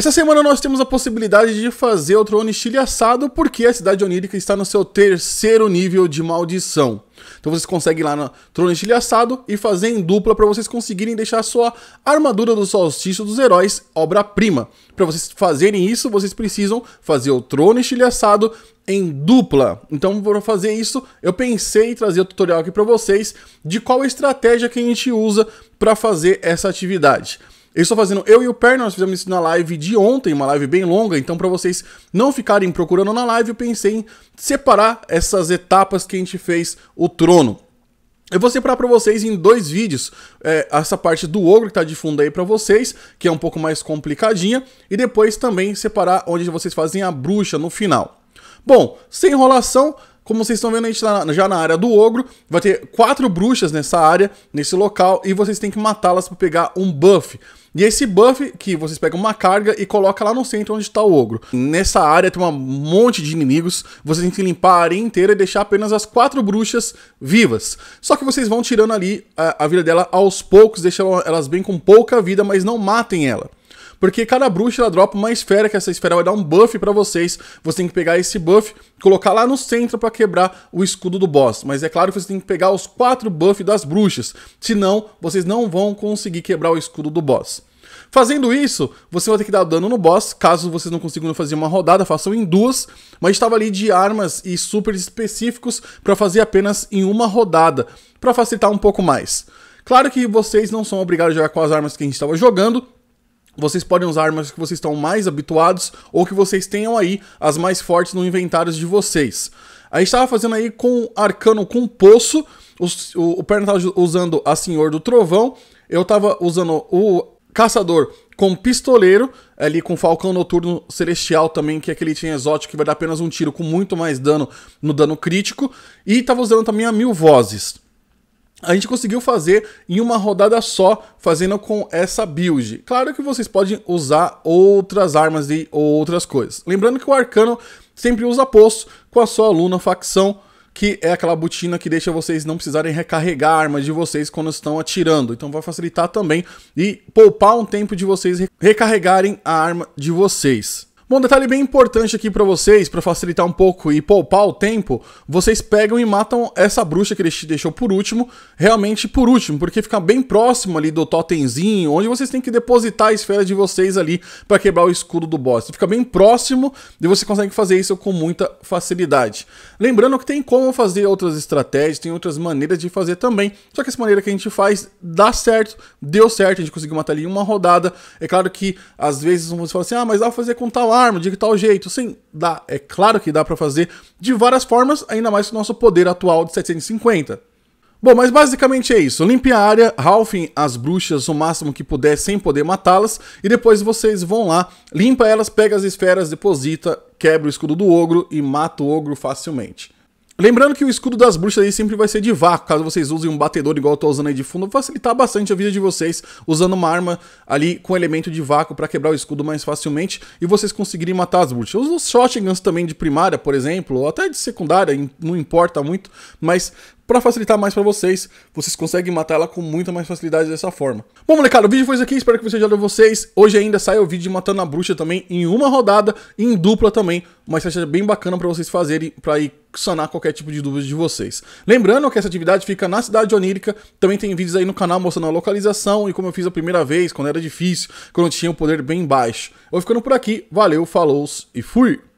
Essa semana nós temos a possibilidade de fazer o Trono assado porque a cidade onírica está no seu terceiro nível de maldição. Então vocês conseguem ir lá no Trono Chile assado e fazer em dupla para vocês conseguirem deixar a sua armadura do solstício dos heróis obra-prima. Para vocês fazerem isso, vocês precisam fazer o Trono Chile assado em dupla. Então, para fazer isso, eu pensei em trazer o tutorial aqui para vocês de qual estratégia que a gente usa para fazer essa atividade. Eu estou fazendo, eu e o Per, nós fizemos isso na live de ontem, uma live bem longa, então para vocês não ficarem procurando na live, eu pensei em separar essas etapas que a gente fez o trono. Eu vou separar para vocês em dois vídeos é, essa parte do ogro que tá de fundo aí para vocês, que é um pouco mais complicadinha, e depois também separar onde vocês fazem a bruxa no final. Bom, sem enrolação, como vocês estão vendo, a gente tá já na área do ogro. Vai ter quatro bruxas nessa área, nesse local, e vocês têm que matá-las para pegar um buff. E esse buff que vocês pegam uma carga e colocam lá no centro onde está o ogro. Nessa área tem um monte de inimigos, vocês têm que limpar a área inteira e deixar apenas as quatro bruxas vivas. Só que vocês vão tirando ali a, a vida dela aos poucos, deixando elas bem com pouca vida, mas não matem ela. Porque cada bruxa ela dropa uma esfera, que essa esfera vai dar um buff para vocês. Você tem que pegar esse buff, colocar lá no centro para quebrar o escudo do boss. Mas é claro que você tem que pegar os quatro buffs das bruxas, senão vocês não vão conseguir quebrar o escudo do boss. Fazendo isso, você vai ter que dar dano no boss. Caso vocês não consigam fazer uma rodada, façam em duas. Mas estava ali de armas e super específicos para fazer apenas em uma rodada, para facilitar um pouco mais. Claro que vocês não são obrigados a jogar com as armas que a gente estava jogando, vocês podem usar armas que vocês estão mais habituados ou que vocês tenham aí as mais fortes no inventário de vocês. A gente estava fazendo aí com arcano com poço, o, o, o Perna estava usando a Senhor do Trovão, eu estava usando o Caçador com pistoleiro, ali com falcão noturno celestial também, que é aquele item exótico que vai dar apenas um tiro com muito mais dano no dano crítico. E estava usando também a mil vozes. A gente conseguiu fazer em uma rodada só, fazendo com essa build. Claro que vocês podem usar outras armas e outras coisas. Lembrando que o Arcano sempre usa poço com a sua aluna facção, que é aquela botina que deixa vocês não precisarem recarregar a arma de vocês quando estão atirando. Então vai facilitar também e poupar um tempo de vocês recarregarem a arma de vocês. Bom, detalhe bem importante aqui para vocês, para facilitar um pouco e poupar o tempo, vocês pegam e matam essa bruxa que ele deixou por último, realmente por último, porque fica bem próximo ali do totemzinho, onde vocês têm que depositar a esfera de vocês ali para quebrar o escudo do boss. Fica bem próximo e você consegue fazer isso com muita facilidade. Lembrando que tem como fazer outras estratégias, tem outras maneiras de fazer também, só que essa maneira que a gente faz dá certo, deu certo, a gente conseguiu matar ali em uma rodada. É claro que às vezes você fala assim, ah, mas dá pra fazer com tal forma, de tal jeito. Sim, dá, é claro que dá para fazer de várias formas, ainda mais com o nosso poder atual de 750. Bom, mas basicamente é isso. Limpe a área, ralfem as bruxas o máximo que puder sem poder matá-las, e depois vocês vão lá, limpa elas, pega as esferas, deposita, quebra o escudo do ogro e mata o ogro facilmente. Lembrando que o escudo das bruxas aí sempre vai ser de vácuo, caso vocês usem um batedor igual eu tô usando aí de fundo, vai facilitar bastante a vida de vocês usando uma arma ali com elemento de vácuo para quebrar o escudo mais facilmente e vocês conseguirem matar as bruxas. Os shotguns também de primária, por exemplo, ou até de secundária, não importa muito, mas para facilitar mais para vocês, vocês conseguem matar ela com muita mais facilidade dessa forma. Bom, molecada, o vídeo foi isso aqui, espero que vocês ajudem vocês. Hoje ainda sai o vídeo de matando a bruxa também em uma rodada e em dupla também, uma estratégia bem bacana para vocês fazerem para ir sanar qualquer tipo de dúvida de vocês. Lembrando que essa atividade fica na cidade onírica, também tem vídeos aí no canal mostrando a localização e como eu fiz a primeira vez, quando era difícil, quando tinha o um poder bem baixo. Eu vou ficando por aqui, valeu, falou e fui!